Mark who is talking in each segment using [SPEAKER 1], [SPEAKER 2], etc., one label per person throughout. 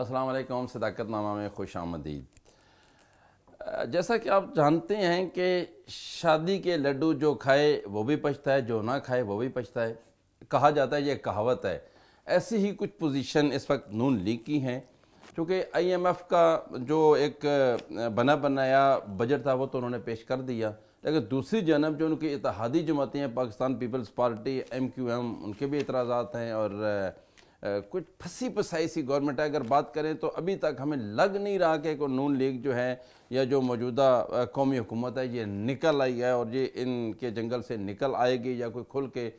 [SPEAKER 1] असलम सदाकतनामा में खुश आमदीद जैसा कि आप जानते हैं कि शादी के लड्डू जो खाए वो भी पछता है जो ना खाए वो भी पछता है कहा जाता है ये कहावत है ऐसी ही कुछ पोजीशन इस वक्त नून लीग की हैं क्योंकि आईएमएफ का जो एक बना बनाया बजट था वो तो उन्होंने पेश कर दिया लेकिन दूसरी जानब जो उनकी इतिहादी जमातें हैं पाकिस्तान पीपल्स पार्टी एम क्यू एम उनके भी एतराज़ात हैं और कुछ फंसी फसाई सी गवर्नमेंट है अगर बात करें तो अभी तक हमें लग नहीं रहा कि नून लीग जो है या जो मौजूदा कौमी हुकूमत है ये निकल आई है और ये इनके जंगल से निकल आएगी या कोई खुल के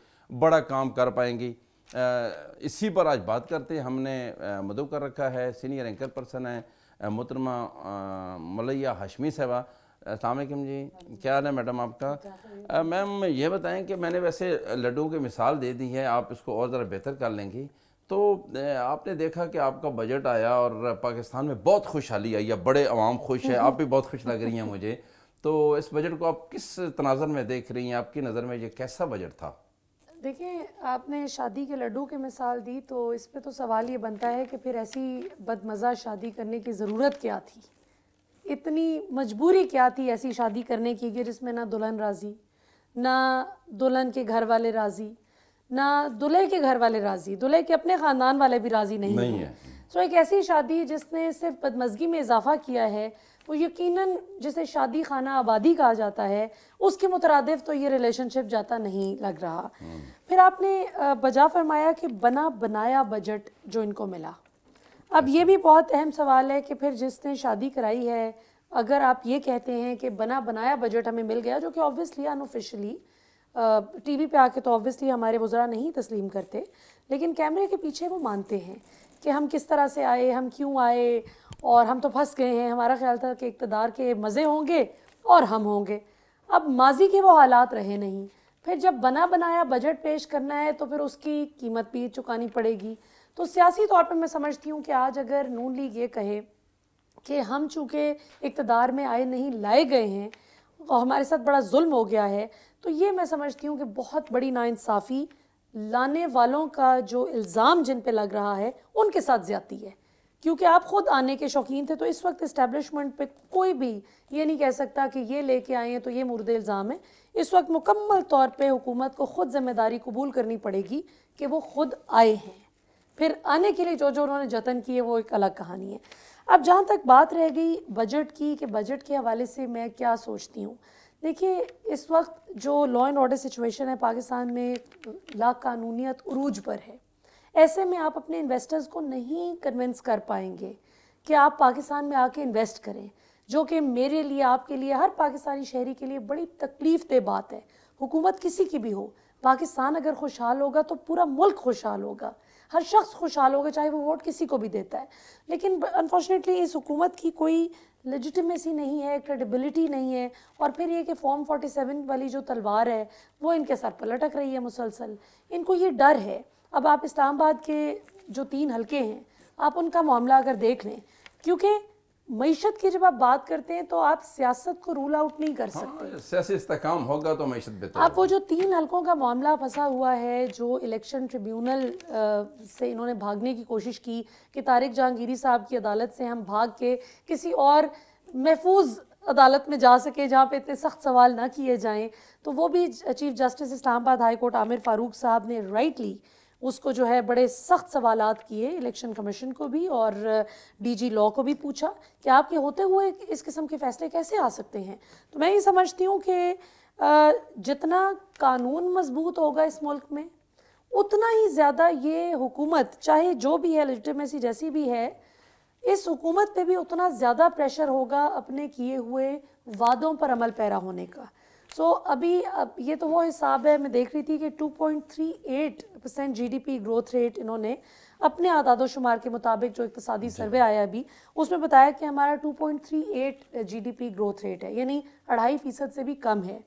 [SPEAKER 1] बड़ा काम कर पाएंगी इसी पर आज बात करते हैं हमने मदु कर रखा है सीनियर एंकर पर्सन है मुतरमा मलैया हशमी साहबा सामकम जी क्या हाल है मैडम आपका मैम ये बताएं कि मैंने वैसे लड्डू की मिसाल दे दी है आप इसको और ज़रा बेहतर कर लेंगी तो आपने देखा कि आपका बजट आया और पाकिस्तान में बहुत खुशहाली आई है बड़े आवाम खुश हैं आप भी बहुत खुश लग रही हैं मुझे तो इस बजट को आप किस तनाजर में देख रही हैं आपकी नज़र में ये कैसा बजट था
[SPEAKER 2] देखिए आपने शादी के लड्डू की मिसाल दी तो इस पर तो सवाल ये बनता है कि फिर ऐसी बदमज़ा शादी करने की ज़रूरत क्या थी इतनी मजबूरी क्या थी ऐसी शादी करने की कि जिसमें ना दुल्हन राज़ी ना दुल्हन के घर वाले राज़ी ना दुल्हे के घर वाले राज़ी दुल्हे के अपने ख़ानदान वाले भी राज़ी नहीं, नहीं है सो so, एक ऐसी शादी जिसने सिर्फ बदमजगी में इजाफा किया है वो यकीनन जिसे शादी खाना आबादी कहा जाता है उसके मुतरदफ तो ये रिलेशनशिप जाता नहीं लग रहा हम्म। फिर आपने बजा फरमाया कि बना बनाया बजट जो इनको मिला अब ये भी बहुत अहम सवाल है कि फिर जिसने शादी कराई है अगर आप ये कहते हैं कि बना बनाया बजट हमें मिल गया जो कि ऑब्वियसली अनऑफिशली टी वी पर आके तो ऑब्वियसली हमारे वज़रा नहीं तस्लीम करते लेकिन कैमरे के पीछे वो मानते हैं कि हम किस तरह से आए हम क्यों आए और हम तो फंस गए हैं हमारा ख्याल था कि इकतदार के मज़े होंगे और हम होंगे अब माजी के वो हालात रहे नहीं फिर जब बना बनाया बजट पेश करना है तो फिर उसकी कीमत भी चुकानी पड़ेगी तो सियासी तौर पर मैं समझती हूँ कि आज अगर नून लीग ये कहे कि हम चूँकि इकतदार में आए नहीं लाए गए हैं और तो हमारे साथ बड़ा जुल्म हो गया है तो ये मैं समझती हूँ कि बहुत बड़ी नाइंसाफ़ी लाने वालों का जो इल्ज़ाम जिन पे लग रहा है उनके साथ ज़्यादती है क्योंकि आप ख़ुद आने के शौकीन थे तो इस वक्त इस्टेब्लिशमेंट पे कोई भी ये नहीं कह सकता कि ये लेके आए हैं तो ये मुर्द इल्ज़ाम है इस वक्त मुकम्मल तौर पे हुकूमत को ख़ुद ज़िम्मेदारी कबूल करनी पड़ेगी कि वो ख़ुद आए हैं फिर आने के लिए जो जो उन्होंने जतन किए वो एक अलग कहानी है अब जहाँ तक बात रह गई बजट की कि बजट के हवाले से मैं क्या सोचती हूँ देखिए इस वक्त जो लॉ एंड ऑर्डर सिचुएशन है पाकिस्तान में ला कानूनीत उरूज पर है ऐसे में आप अपने इन्वेस्टर्स को नहीं कन्विंस कर पाएंगे कि आप पाकिस्तान में आके इन्वेस्ट करें जो कि मेरे लिए आपके लिए हर पाकिस्तानी शहरी के लिए बड़ी तकलीफ दे बात है हुकूमत किसी की भी हो पाकिस्तान अगर खुशहाल होगा तो पूरा मुल्क खुशहाल होगा हर शख्स खुशहाल होगा चाहे वो वोट किसी को भी देता है लेकिन अनफॉर्चुनेटली इस हुकूमत की कोई लजिटमेसी नहीं है क्रेडिबिलिटी नहीं है और फिर ये कि फॉर्म 47 वाली जो तलवार है वो इनके सर पर लटक रही है मुसलसल इनको ये डर है अब आप इस्लामाबाद के जो तीन हलके हैं आप उनका मामला अगर देख लें क्योंकि मीशत की जब आप बात करते हैं तो आप सियासत को रूल आउट नहीं कर हाँ, सकते
[SPEAKER 1] हाँ, सियासी इस्तेकाम होगा तो मीशत बेहतर तो आप वो
[SPEAKER 2] जो तीन हलकों का मामला फंसा हुआ है जो इलेक्शन ट्रिब्यूनल से इन्होंने भागने की कोशिश की कि तारिक जहांगीरी साहब की अदालत से हम भाग के किसी और महफूज अदालत में जा सके जहाँ पे इतने सख्त सवाल ना किए जाएं तो वो भी chief justice Islamabad high court Aamir Farooq साहब ने राइटली right उसको जो है बड़े सख्त सवाल किए इलेक्शन कमीशन को भी और डीजी लॉ को भी पूछा कि आपके होते हुए इस किस्म के फैसले कैसे आ सकते हैं तो मैं ये समझती हूँ कि जितना कानून मजबूत होगा इस मुल्क में उतना ही ज़्यादा ये हुकूमत चाहे जो भी है लिटमेसी जैसी भी है इस हुकूमत पे भी उतना ज़्यादा प्रेशर होगा अपने किए हुए वादों पर अमल पैरा होने का सो so, अभी अब ये तो वो हिसाब है मैं देख रही थी कि 2.38 परसेंट जी ग्रोथ रेट इन्होंने अपने आदाद शुमार के मुताबिक जो इकतदी सर्वे आया अभी उसमें बताया कि हमारा 2.38 जीडीपी ग्रोथ रेट है यानी अढ़ाई फ़ीसद से भी कम है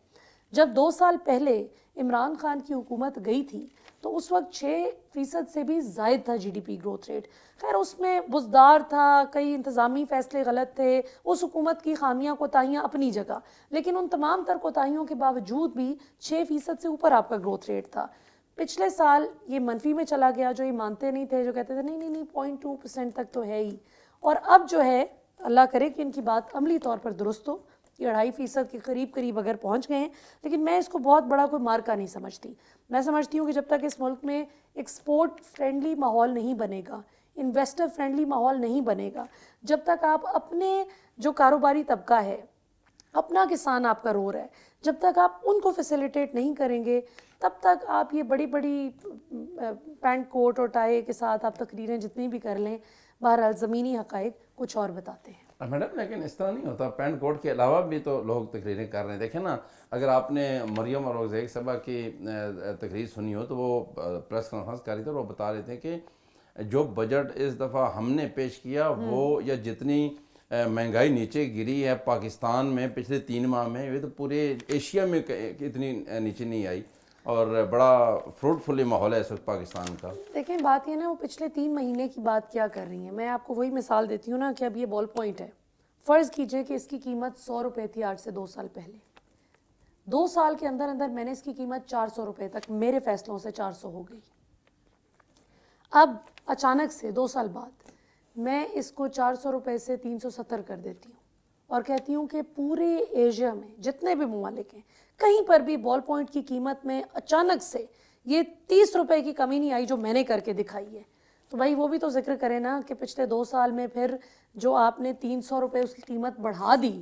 [SPEAKER 2] जब दो साल पहले इमरान खान की हुकूमत गई थी तो उस वक्त छः फ़ीसद से भी जायद था जीडीपी ग्रोथ रेट खैर उसमें बुजदार था कई इंतज़ामी फ़ैसले गलत थे उस हुकूमत की खामियां कोताहियाँ अपनी जगह लेकिन उन तमाम तर कोताहियों के बावजूद भी छः फ़ीसद से ऊपर आपका ग्रोथ रेट था पिछले साल ये मनफी में चला गया जो ये मानते नहीं थे जो कहते थे नहीं नहीं नहीं पॉइंट टू परसेंट तक तो है ही और अब जो है अल्लाह करे कि इनकी बात अमली तौर पर दुरुस्त हो ये अढ़ाई फ़ीसद के करीब करीब अगर पहुंच गए हैं लेकिन मैं इसको बहुत बड़ा कोई मार्का नहीं समझती मैं समझती हूँ कि जब तक इस मुल्क में एक्सपोर्ट फ्रेंडली माहौल नहीं बनेगा इन्वेस्टर फ्रेंडली माहौल नहीं बनेगा जब तक आप अपने जो कारोबारी तबका है अपना किसान आपका रो रहा है जब तक आप उनको फैसिलिटेट नहीं करेंगे तब तक आप ये बड़ी बड़ी पैंट कोट और टाई के साथ आप तकरीरें जितनी भी कर लें बहरहाल ज़मीनी हक़ कुछ और बताते हैं
[SPEAKER 1] मैडम लेकिन इस तरह नहीं होता पैंट कोट के अलावा भी तो लोग तकरीरें कर रहे हैं देखें ना अगर आपने मरियम और रोजेक सभा की तकरीर सुनी हो तो वो प्रेस कॉन्फ्रेंस कर रही थी और वो बता रहे थे कि जो बजट इस दफ़ा हमने पेश किया हम्म। वो या जितनी महंगाई नीचे गिरी है पाकिस्तान में पिछले तीन माह में ये तो पूरे एशिया में इतनी नीचे नहीं आई और बड़ा फ्रूटफुली माहौल है इस वक्त पाकिस्तान का
[SPEAKER 2] देखें बात यह ना वो पिछले तीन महीने की बात क्या कर रही हैं मैं आपको वही मिसाल देती हूँ ना कि अब ये बॉल पॉइंट है फ़र्ज़ कीजिए कि इसकी कीमत सौ रुपये थी आठ से दो साल पहले दो साल के अंदर अंदर मैंने इसकी कीमत चार सौ रुपये तक मेरे फैसलों से चार सौ हो गई अब अचानक से दो साल बाद मैं इसको चार सौ रुपये से तीन सौ सत्तर कर देती हूँ और कहती हूँ कि पूरे एशिया में जितने भी ममालिक हैं कहीं पर भी बॉल पॉइंट की कीमत में अचानक से ये तीस रुपए की कमी नहीं आई जो मैंने करके दिखाई है तो भाई वो भी तो जिक्र करें ना कि पिछले दो साल में फिर जो आपने तीन सौ रुपये उसकी कीमत बढ़ा दी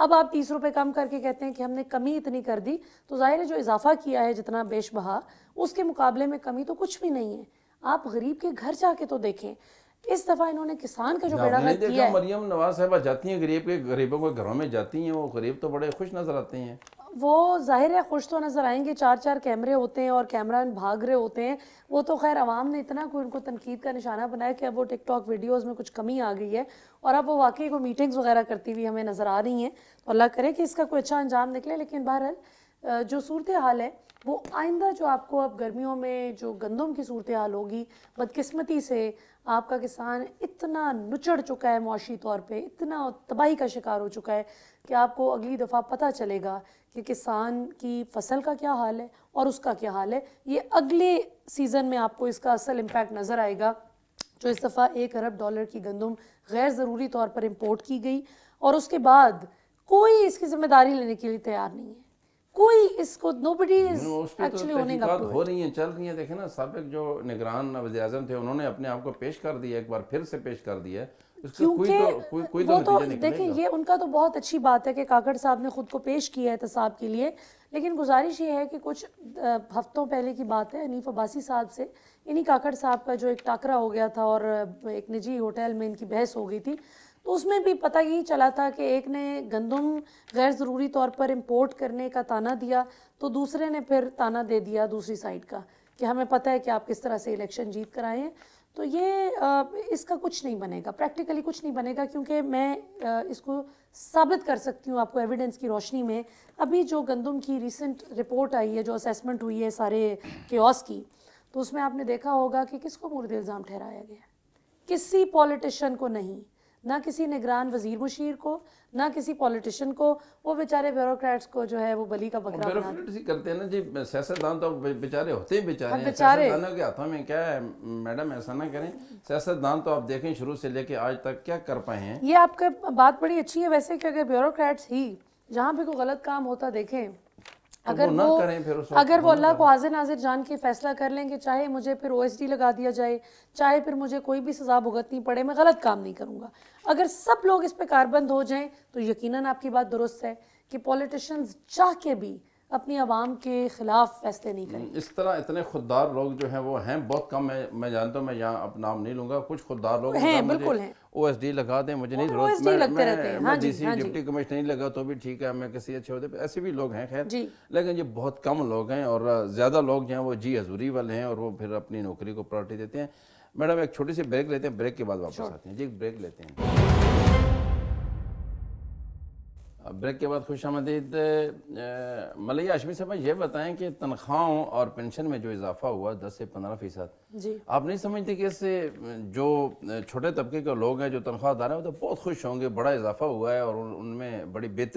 [SPEAKER 2] अब आप तीस रुपये कम करके कहते हैं कि हमने कमी इतनी कर दी तो जाहिर है जो इजाफा किया है जितना बेश बहा उसके मुकाबले में कमी तो कुछ भी नहीं है आप गरीब के घर जाके तो देखें इस दफा इन्होंने किसान का जो बेड़ा नहीं देखा
[SPEAKER 1] मरियम नवाज साहबा जाती हैं गरीब के गरीबों के घरों में जाती हैं वो गरीब तो बड़े खुश नजर आते हैं
[SPEAKER 2] वो जाहिर है खुश तो नज़र आएंगे चार चार कैमरे होते हैं और कैमरा भाग रहे होते हैं वो तो खैर आवाम ने इतना कोई उनको तनकीद का निशाना बनाया कि अब वो टिकटॉक वीडियोस में कुछ कमी आ गई है और अब वो वाकई को मीटिंग्स वगैरह करती हुई हमें नज़र आ रही हैं तो अल्लाह करे कि इसका कोई अच्छा अंजाम निकले लेकिन बहरहाल जो सूरत हाल है वो आइंदा जो आपको अब गर्मियों में जो गंदम की सूरत हाल होगी बदकस्मती से आपका किसान इतना नुचड़ चुका है मुशी तौर पे इतना तबाही का शिकार हो चुका है कि आपको अगली दफ़ा पता चलेगा कि किसान की फसल का क्या हाल है और उसका क्या हाल है ये अगले सीज़न में आपको इसका असल इम्पैक्ट नज़र आएगा जो इस दफ़ा एक अरब डॉलर की गंदम गैर ज़रूरी तौर पर इम्पोर्ट की गई और उसके बाद कोई इसकी ज़िम्मेदारी लेने के लिए तैयार नहीं है कोई इसको nobody actually owning up
[SPEAKER 1] हो रही है चल रही है देखे ना सबक जो निगरान वजीर थे उन्होंने अपने आप को पेश कर दिया एक बार फिर से पेश कर दिया क्योंकि तो, कोई तो, तो देखें ये
[SPEAKER 2] उनका तो बहुत अच्छी बात है कि काकड़ साहब ने खुद को पेश किया है तसाब के लिए लेकिन गुजारिश ये है कि कुछ हफ्तों पहले की बात है अनीफ अब्बासी साहब से इन्हीं काकड़ साहब का जो एक टाकरा हो गया था और एक निजी होटल में इनकी बहस हो गई थी तो उसमें भी पता ही चला था कि एक ने गंदम गैर ज़रूरी तौर पर इम्पोर्ट करने का ताना दिया तो दूसरे ने फिर ताना दे दिया दूसरी साइड का कि हमें पता है कि आप किस तरह से इलेक्शन जीत कर आए हैं तो ये इसका कुछ नहीं बनेगा प्रैक्टिकली कुछ नहीं बनेगा क्योंकि मैं इसको साबित कर सकती हूँ आपको एविडेंस की रोशनी में अभी जो गंदम की रिसेंट रिपोर्ट आई है जो असेसमेंट हुई है सारे के की तो उसमें आपने देखा होगा कि किसको मुर्द इल्ज़ाम ठहराया गया किसी पॉलिटिशन को नहीं ना किसी निगरान वजीर मुशीर को ना किसी पॉलिटिशियन को वो बेचारे ब्यूरोक्रेट्स को जो है वो बली का बकरा
[SPEAKER 1] करते हैं ना जी सियासतदान तो बेचारे होते ही हाँ, बेचारे सियासतदानों के हाथों में क्या है मैडम ऐसा ना करें सियासतदान तो आप देखें शुरू से लेके आज तक क्या कर पाए हैं ये
[SPEAKER 2] आपका बात बड़ी अच्छी है वैसे कि अगर ब्यूरोक्रेट्स ही जहाँ पे कोई गलत काम होता देखें
[SPEAKER 1] तो अगर वो, वो करें फिर अगर वो अल्लाह को हाजिर
[SPEAKER 2] नाजिर जान के फैसला कर लेंगे चाहे मुझे फिर ओ लगा दिया जाए चाहे फिर मुझे कोई भी सज़ा भुगतनी पड़े मैं गलत काम नहीं करूँगा अगर सब लोग इस पर कारबंद हो जाएं तो यकीनन आपकी बात दुरुस्त है कि पॉलिटिशियंस चाह के भी अपनी आवाम के ख़िलाफ़ फैसले नहीं करेंगे
[SPEAKER 1] इस तरह इतने खुददार लोग जो हैं वो हैं बहुत कम है मैं जानता हूँ मैं यहाँ अब नाम नहीं लूंगा कुछ खुददार लोग हैं बिल्कुल हैं ओ एस डी लगा दें मुझे नहीं जरूरत मैं, लगते रहते हैं हाँ, हाँ जी, हाँ डिप्टी कमिश्नर नहीं लगा तो भी ठीक है मैं किसी अच्छे होते ऐसे भी लोग हैं खैर लेकिन ये बहुत कम लोग हैं और ज़्यादा लोग जो हैं वो जी हजूरी वाले हैं और वो फिर अपनी नौकरी को प्रायोरिटी देते हैं मैडम एक छोटी सी ब्रेक लेते हैं ब्रेक के बाद वापस आते हैं जी ब्रेक लेते हैं ब्रेक के बाद खुश आमदीद मलैया आशमी साहब ये बताएं कि तनख्वाहों और पेंशन में जो इजाफा हुआ दस से पंद्रह फीसद आप नहीं समझते कि इससे जो छोटे तबके के लोग हैं जो तनख्वाहदार हैं वो तो बहुत खुश होंगे बड़ा इजाफा हुआ है और उनमें बड़ी बेहतर